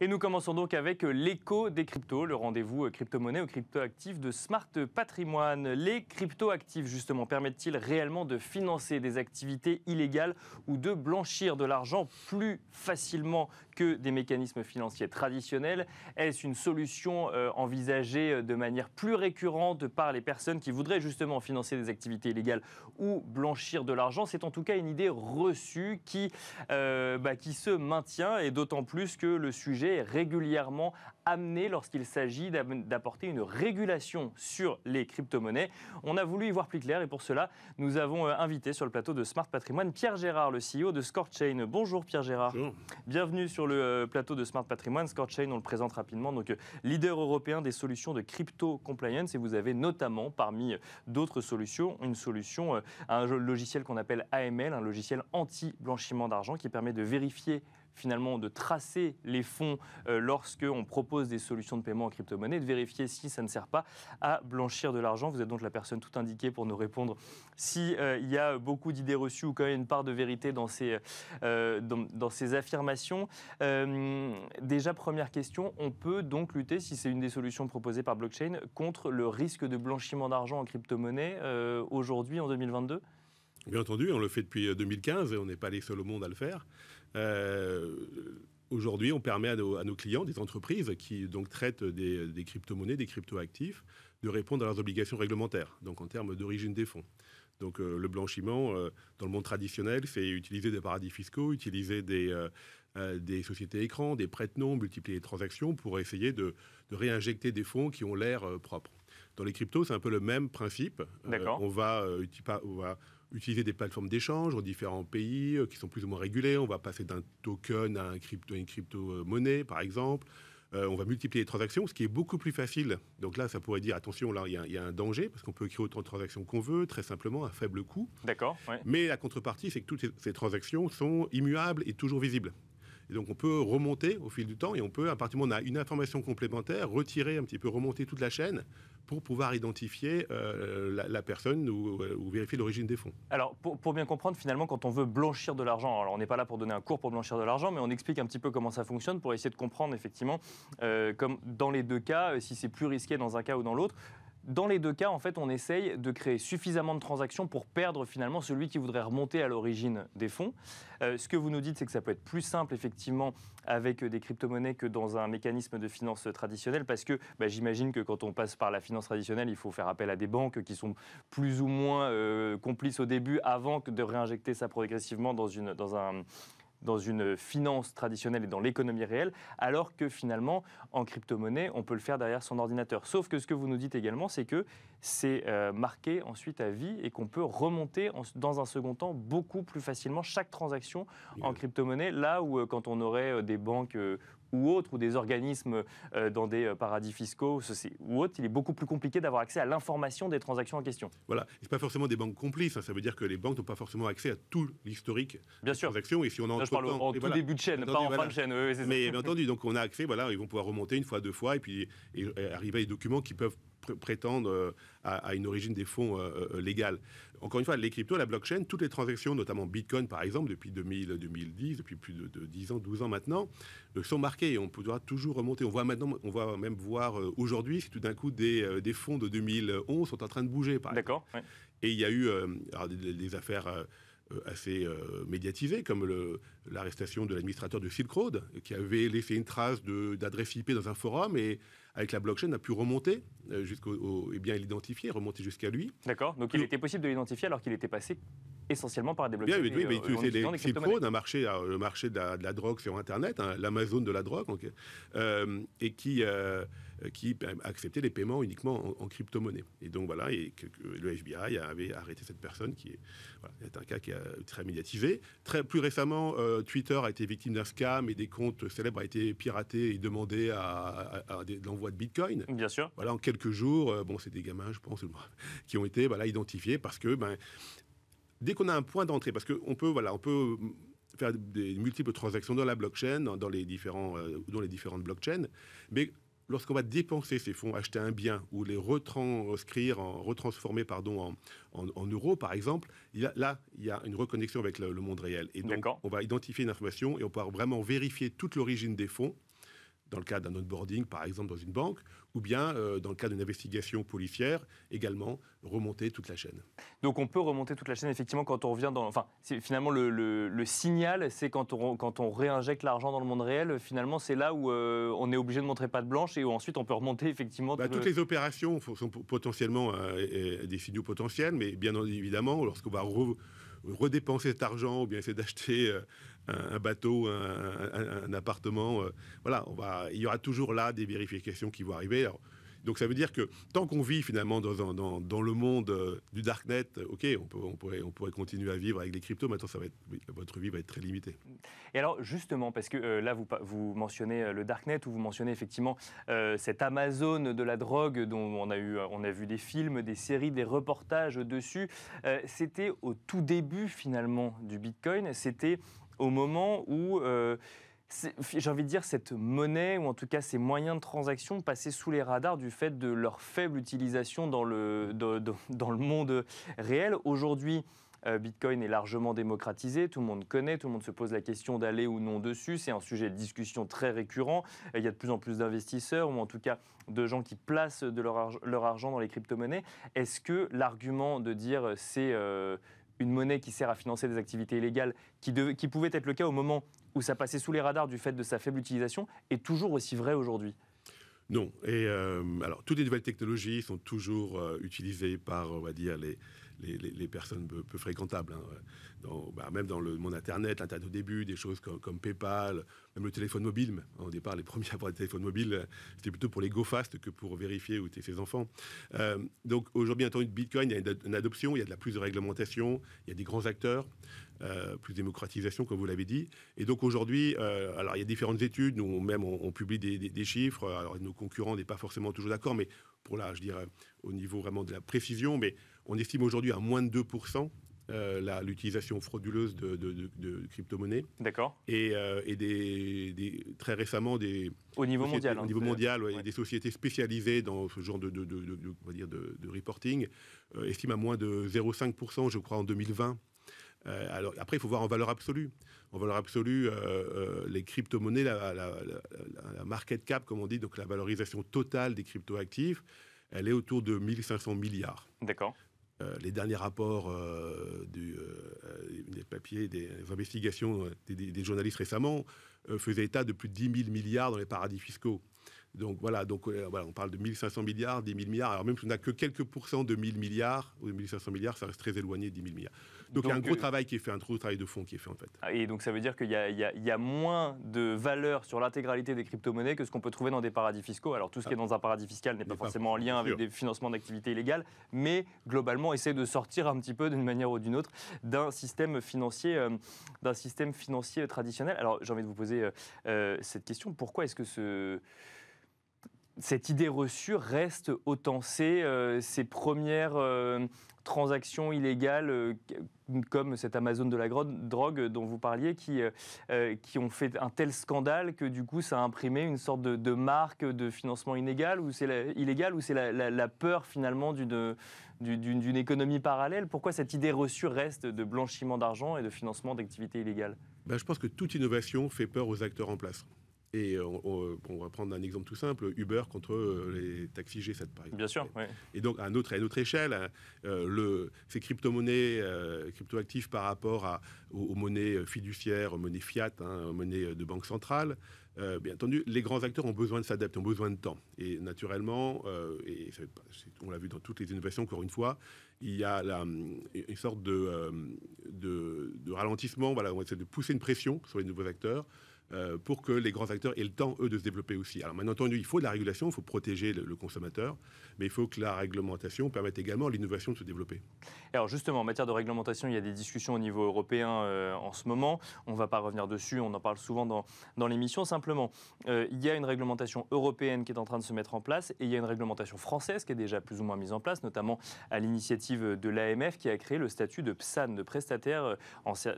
Et nous commençons donc avec euh, l'écho des cryptos, le rendez-vous euh, crypto-monnaie ou crypto-actifs de Smart Patrimoine. Les crypto-actifs, justement, permettent-ils réellement de financer des activités illégales ou de blanchir de l'argent plus facilement que des mécanismes financiers traditionnels Est-ce une solution euh, envisagée euh, de manière plus récurrente par les personnes qui voudraient justement financer des activités illégales ou blanchir de l'argent C'est en tout cas une idée reçue qui, euh, bah, qui se maintient et d'autant plus que le sujet est régulièrement amener lorsqu'il s'agit d'apporter une régulation sur les crypto-monnaies. On a voulu y voir plus clair et pour cela, nous avons euh, invité sur le plateau de Smart Patrimoine Pierre Gérard, le CEO de Scorechain. Bonjour Pierre Gérard. Bienvenue sur le euh, plateau de Smart Patrimoine. Scorechain, on le présente rapidement, donc euh, leader européen des solutions de crypto-compliance et vous avez notamment parmi d'autres solutions une solution, un logiciel qu'on appelle AML, un logiciel anti-blanchiment d'argent qui permet de vérifier finalement de tracer les fonds euh, lorsque lorsqu'on propose des solutions de paiement en crypto-monnaie, de vérifier si ça ne sert pas à blanchir de l'argent. Vous êtes donc la personne tout indiquée pour nous répondre s'il si, euh, il y a beaucoup d'idées reçues ou quand même une part de vérité dans ces, euh, dans, dans ces affirmations. déjà, première question, on peut donc lutter, si c'est une des solutions proposées par blockchain, contre le risque de blanchiment d'argent en crypto-monnaie aujourd'hui en 2022 Bien entendu, on le fait depuis 2015 et on n'est pas les seuls au monde à le faire. Euh, aujourd'hui, on permet à nos, clients, des entreprises qui donc traitent des, crypto-monnaies, des crypto-actifs, de répondre à leurs obligations réglementaires, donc en termes d'origine des fonds. Donc euh, le blanchiment, euh, dans le monde traditionnel, c'est utiliser des paradis fiscaux, utiliser des, des sociétés écrans, des prête-noms, multiplier les transactions pour essayer de, réinjecter des fonds qui ont l'air propres. Dans les cryptos, c'est un peu le même principe. on va, on va utiliser des plateformes d'échange aux différents pays euh, qui sont plus ou moins régulés. On va passer d'un token à un crypto, une crypto-monnaie, par exemple. Euh, on va multiplier les transactions, ce qui est beaucoup plus facile. Donc là, ça pourrait dire attention, là, il y, a un danger, parce qu'on peut créer autant de transactions qu'on veut, très simplement, à faible coût. D'accord. Mais la contrepartie, c'est que toutes ces transactions sont immuables et toujours visibles. Et donc on peut remonter au fil du temps et on peut, à partir du moment où on a une information complémentaire, retirer un petit peu, remonter toute la chaîne pour pouvoir identifier euh, la, personne euh, ou, vérifier l'origine des fonds. Alors, pour, bien comprendre, finalement, quand on veut blanchir de l'argent, alors on n'est pas là pour donner un cours pour blanchir de l'argent, mais on explique un petit peu comment ça fonctionne pour essayer de comprendre, effectivement, euh, comme dans les deux cas, si c'est plus risqué dans un cas ou dans l'autre dans les deux cas, en fait, on essaye de créer suffisamment de transactions pour perdre finalement celui qui voudrait remonter à l'origine des fonds. Euh, ce que vous nous dites, c'est que ça peut être plus simple, effectivement, avec euh, des crypto-monnaies que dans un mécanisme de finance traditionnelle, parce que bah, j'imagine que quand on passe par la finance traditionnelle, il faut faire appel à des banques qui sont plus ou moins euh, complices au début avant de réinjecter ça progressivement dans, une, dans un dans une finance traditionnelle et dans l'économie réelle, alors que finalement, en crypto-monnaie, on peut le faire derrière son ordinateur. Sauf que ce que vous nous dites également, c'est que c'est euh, marqué ensuite à vie et qu'on peut remonter dans un second temps beaucoup plus facilement chaque transaction en crypto-monnaie, là où euh, quand on aurait euh, des banques ou autres, ou des organismes euh, dans des euh, paradis fiscaux ou autres, il est beaucoup plus compliqué d'avoir accès à l'information des transactions en question. Voilà, C'est pas forcément des banques complices, hein. ça veut dire que les banques n'ont pas forcément accès à tout l'historique des transactions. Et si on a je parle en tout début de chaîne, pas en fin de chaîne. mais bien entendu, donc on a accès, voilà, ils vont pouvoir remonter une fois, deux fois, et puis arriver à des documents qui peuvent prétendre euh, à, une origine des fonds euh, euh, légales. Encore une fois, les cryptos, la blockchain, toutes les transactions, notamment Bitcoin par exemple, depuis 2000, 2010, depuis plus de, 10 ans, 12 ans maintenant, sont marquées et on pourra toujours remonter. On voit maintenant, on va même voir aujourd'hui si tout d'un coup des, fonds de 2011 sont en train de bouger D'accord. Et il y a eu des, affaires. Euh, assez euh, médiatisé comme l'arrestation de l'administrateur de Silk Road, qui avait laissé une trace d'adresse IP dans un forum et avec la blockchain a pu remonter euh, jusqu'au et eh bien l'identifier, remonter jusqu'à lui. D'accord. Donc il était possible de l'identifier alors qu'il était passé essentiellement par des blockchains. Bien, oui, mais euh, des crypto marché, euh, le marché de la, drogue sur Internet, hein, l'Amazon de la drogue, euh, et qui, qui ben, acceptait les paiements uniquement en, crypto-monnaie. Et donc voilà, et que, le FBI avait arrêté cette personne, qui est, un cas qui est très médiatisé. Très, plus récemment, Twitter a été victime d'un scam et des comptes célèbres ont été piratés et demandés à, l'envoi de Bitcoin. Bien sûr. Voilà, en quelques jours, bon, c'est des gamins, je pense, qui ont été voilà, identifiés parce que ben, dès qu'on a un point d'entrée, parce qu'on peut, voilà, on peut mm, faire des multiples transactions dans la blockchain, dans les, différents, euh, dans les différentes blockchains, mais lorsqu'on va dépenser ces fonds, acheter un bien ou les retranscrire, en, retransformer pardon, en, euros par exemple, il là, il y a une reconnexion avec le, monde réel. Et donc, on va identifier une information et on pourra vraiment vérifier toute l'origine des fonds dans le cas d'un onboarding, par exemple, dans une banque, ou bien euh, dans le cas d'une investigation policière, également remonter toute la chaîne. Donc on peut remonter toute la chaîne, effectivement, quand on revient dans... Enfin, finalement, le, signal, c'est quand on, quand on réinjecte l'argent dans le monde réel, finalement, c'est là où euh, on est obligé de montrer pas de blanche et où ensuite on peut remonter, effectivement... Bah, toutes les opérations sont potentiellement euh, des signaux potentiels, mais bien évidemment, lorsqu'on va redépenser cet argent ou bien essayer d'acheter un bateau, un, appartement. Euh, voilà, on va, il y aura toujours là des vérifications qui vont arriver. donc ça veut dire que tant qu'on vit finalement dans, dans, le monde euh, du darknet, euh, ok, on, peut, pourrait, on pourrait continuer à vivre avec les cryptos, maintenant ça va être, votre vie va être très limitée. Et alors justement, parce que là vous, vous mentionnez le darknet ou vous mentionnez effectivement cette Amazon de la drogue dont on a, eu, on a vu des films, des séries, des reportages dessus. C'était au tout début finalement du Bitcoin, c'était au moment où euh, j'ai envie de dire, cette monnaie, ou en tout cas ces moyens de transaction, passaient sous les radars du fait de leur faible utilisation dans le, dans le monde réel. Aujourd'hui, euh, Bitcoin est largement démocratisé, tout le monde connaît, tout le monde se pose la question d'aller ou non dessus, c'est un sujet de discussion très récurrent, il y a de plus en plus d'investisseurs, ou en tout cas de gens qui placent leur, leur argent dans les crypto-monnaies. Est-ce que l'argument de dire euh, c'est une monnaie qui sert à financer des activités illégales, qui, pouvait être le cas au moment où ça passait sous les radars du fait de sa faible utilisation, est toujours aussi vrai aujourd'hui Non. Et euh, alors, toutes les nouvelles technologies sont toujours euh, utilisées par, on va dire, les, les, personnes peu, fréquentables. Hein, bah, même dans le monde Internet, l'Internet au début, des choses comme, PayPal, même le téléphone mobile. Hein, au départ, les premiers à avoir des téléphones mobiles, euh, c'était plutôt pour les go-fast que pour vérifier où étaient ses enfants. Euh, donc aujourd'hui, en tant que Bitcoin, il y a une, adoption, il y a de la plus de réglementation, il y a des grands acteurs, euh, plus de démocratisation, comme vous l'avez dit. Et donc aujourd'hui, alors il y a différentes études, nous même on, publie des, chiffres, nos concurrents n'est pas forcément toujours d'accord, mais pour là, je dirais, au niveau vraiment de la précision, mais on estime aujourd'hui à moins de 2% euh, l'utilisation frauduleuse de, crypto-monnaies. D'accord. Et, euh, des, très récemment, des. Au niveau mondial. Hein, au niveau mondial, des sociétés spécialisées dans ce genre de, de, reporting euh, estiment à moins de 0,5%, je crois, en 2020. Euh, alors, après, il faut voir en valeur absolue. En valeur absolue, les crypto-monnaies, la, la, market cap, comme on dit, donc la valorisation totale des crypto-actifs, elle est autour de 1500 milliards. D'accord. Euh, les derniers rapports euh, euh, des papiers, des, investigations des, des, journalistes récemment faisaient état de plus de 10 000 milliards dans les paradis fiscaux. Donc voilà, donc, euh, on parle de 1500 milliards, 10 000 milliards. Alors même si on n'a que quelques pourcents de 1000 milliards ou 1500 milliards, ça reste très éloigné de 10 000 milliards. Donc, il y a un gros euh, travail qui est fait, un gros travail de fond qui est fait en fait. Ah, et donc ça veut dire qu'il y, y, a moins de valeur sur l'intégralité des crypto-monnaies que ce qu'on peut trouver dans des paradis fiscaux. Alors tout ce qui est dans un paradis fiscal n'est pas forcément en lien avec des financements d'activités illégales, mais globalement essayer de sortir un petit peu d'une manière ou d'une autre d'un système financier, euh, d'un système financier traditionnel. Alors j'ai envie de vous poser cette question pourquoi est-ce que ce cette idée reçue reste autant. C'est euh, ces premières euh, transactions illégales, euh, comme cette Amazon de la drogue dont vous parliez, qui, ont fait un tel scandale que du coup ça a imprimé une sorte de, marque de financement inégal, ou c'est illégal, ou c'est la, peur finalement d'une économie parallèle Pourquoi cette idée reçue reste de blanchiment d'argent et de financement d'activités illégales ben, Je pense que toute innovation fait peur aux acteurs en place. Et euh, on, va prendre un exemple tout simple, Uber contre euh, les taxis G7 par exemple. Bien sûr, oui. Et donc à, un à une autre échelle, hein, euh, le, ces crypto-monnaies, crypto-actifs par rapport à, aux, monnaies fiduciaires, aux monnaies fiat, hein, aux monnaies de banque centrale, bien entendu, les grands acteurs ont besoin de s'adapter, ont besoin de temps. Et naturellement, et on l'a vu dans toutes les innovations, encore une fois, il y a une sorte de, de ralentissement, voilà, on essaie de pousser une pression sur les nouveaux acteurs. Euh, pour que les grands acteurs aient le temps, eux, de se développer aussi. Alors, bien entendu, il faut de la régulation, il faut protéger le, consommateur, mais il faut que la réglementation permette également l'innovation de se développer. Alors, justement, en matière de réglementation, il y a des discussions au niveau européen euh, en ce moment. On ne va pas revenir dessus, on en parle souvent dans, l'émission. Simplement, euh, il y a une réglementation européenne qui est en train de se mettre en place et il y a une réglementation française qui est déjà plus ou moins mise en place, notamment à l'initiative de l'AMF qui a créé le statut de PSAN, de prestataire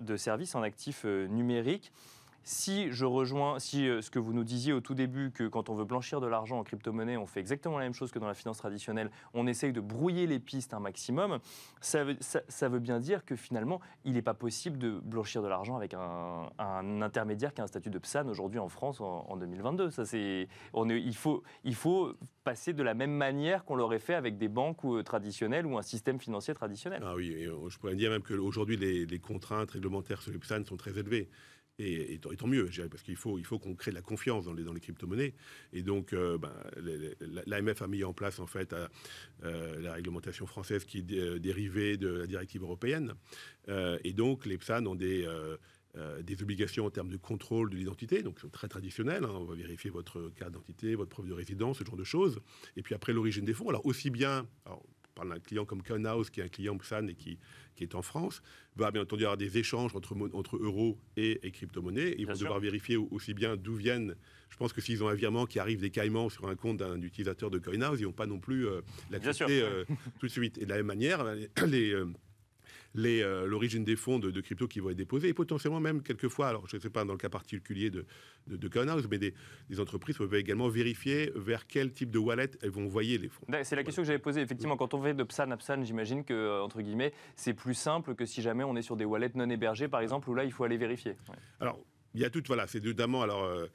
de services en actifs numériques. Si je rejoins, si euh, ce que vous nous disiez au tout début, que quand on veut blanchir de l'argent en crypto-monnaie, on fait exactement la même chose que dans la finance traditionnelle, on essaye de brouiller les pistes un maximum, ça veut, bien dire que finalement, il n'est pas possible de blanchir de l'argent avec un, intermédiaire qui a un statut de PSAN aujourd'hui en France en, 2022. Ça, il, faut, passer de la même manière qu'on l'aurait fait avec des banques euh, traditionnelles ou un système financier traditionnel. Ah oui, euh, je pourrais dire même qu'aujourd'hui, les, les contraintes réglementaires sur les PSAN sont très élevées. Et, tant mieux, parce qu'il faut, il faut qu'on crée de la confiance dans les, dans crypto-monnaies. Et donc, euh, ben, l'AMF a mis en place, en fait, euh, euh, la réglementation française qui est dérivée de la directive européenne. et donc, les PSAN ont des... obligations en termes de contrôle de l'identité, donc sont très traditionnelles. Hein. on va vérifier votre carte d'identité, votre preuve de résidence, ce genre de choses. Et puis après l'origine des fonds. Alors aussi bien, parle d'un client comme CoinHouse qui est un client Psan et qui, qui est en France, va bien entendu avoir des échanges entre, entre euros et, crypto-monnaies. Ils vont devoir vérifier aussi bien d'où viennent. Je pense que s'ils ont un virement qui arrive des sur un compte d'un utilisateur de Coinhouse, ils n'ont pas non plus euh, l'accepter euh, tout de suite. Et de la même manière, les euh, euh, l'origine des fonds de, crypto qui vont être déposés et potentiellement même quelquefois, alors je ne sais pas dans le cas particulier de, de, de mais des, entreprises peuvent également vérifier vers quel type de wallet elles vont envoyer les fonds. Ben, c'est la question que j'avais posée. Effectivement, quand on fait de PSAN à PSAN, j'imagine que, euh, entre guillemets, c'est plus simple que si jamais on est sur des wallets non hébergés, par exemple, où là, il faut aller vérifier. Alors, il y a tout, voilà, c'est notamment, alors, euh,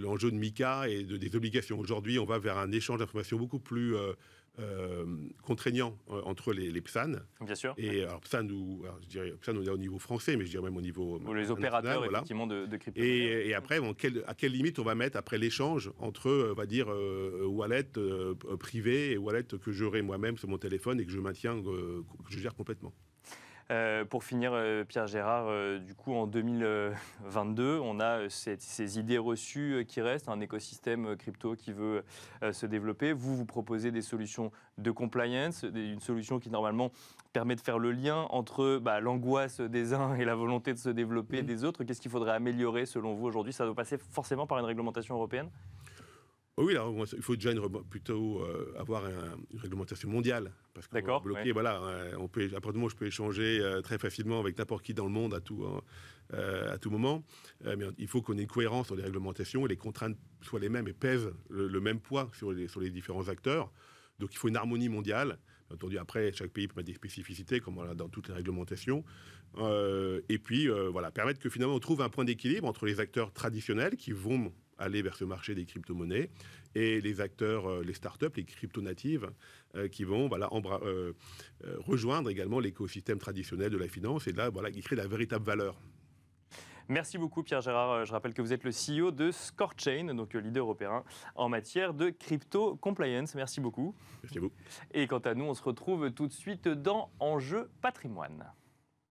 l'enjeu de Mika et de, des obligations. Aujourd'hui, on va vers un échange d'informations beaucoup plus euh, euh, contraignant euh, entre les, les, PSAN. Bien sûr. Et alors, PSAN, je dirais, on est au niveau français, mais je dirais même au niveau. les opérateurs, effectivement, de, crypto et, et, après, à quelle limite on va mettre après l'échange entre, on va dire, wallet privé et wallet que j'aurai moi-même sur mon téléphone et que je maintiens, que je gère complètement euh, pour finir, euh, Pierre Gérard, euh, du coup, en 2022, on a ces idées reçues qui restent, un écosystème crypto qui veut se développer. Vous, vous proposez des solutions de compliance, une solution qui normalement permet de faire le lien entre bah, l'angoisse des uns et la volonté de se développer mmh. des autres. Qu'est-ce qu'il faudrait améliorer selon vous aujourd'hui Ça doit passer forcément par une réglementation européenne oui, il faut déjà plutôt avoir une réglementation mondiale parce Bloqué, voilà, euh, on peut, après je peux échanger euh, très facilement avec n'importe qui dans le monde à tout, hein, euh, à tout moment, mais il faut qu'on ait une cohérence dans les réglementations et les contraintes soient les mêmes et pèsent le, même poids sur les, sur les différents acteurs. Donc il faut une harmonie mondiale. Bien entendu, après, chaque pays peut mettre des spécificités, comme dans toutes les réglementations. et puis, voilà, permettre que finalement on trouve un point d'équilibre entre les acteurs traditionnels qui vont aller vers ce marché des crypto-monnaies et les acteurs, euh, les startups, les crypto-natives euh, qui vont voilà, euh, rejoindre également l'écosystème traditionnel de la finance et là, voilà, qui crée la véritable valeur. Merci beaucoup Pierre Gérard. Je rappelle que vous êtes le CEO de Scorechain, donc leader européen en matière de crypto compliance. Merci beaucoup. Merci à vous. Et quant à nous, on se retrouve tout de suite dans Enjeu patrimoine.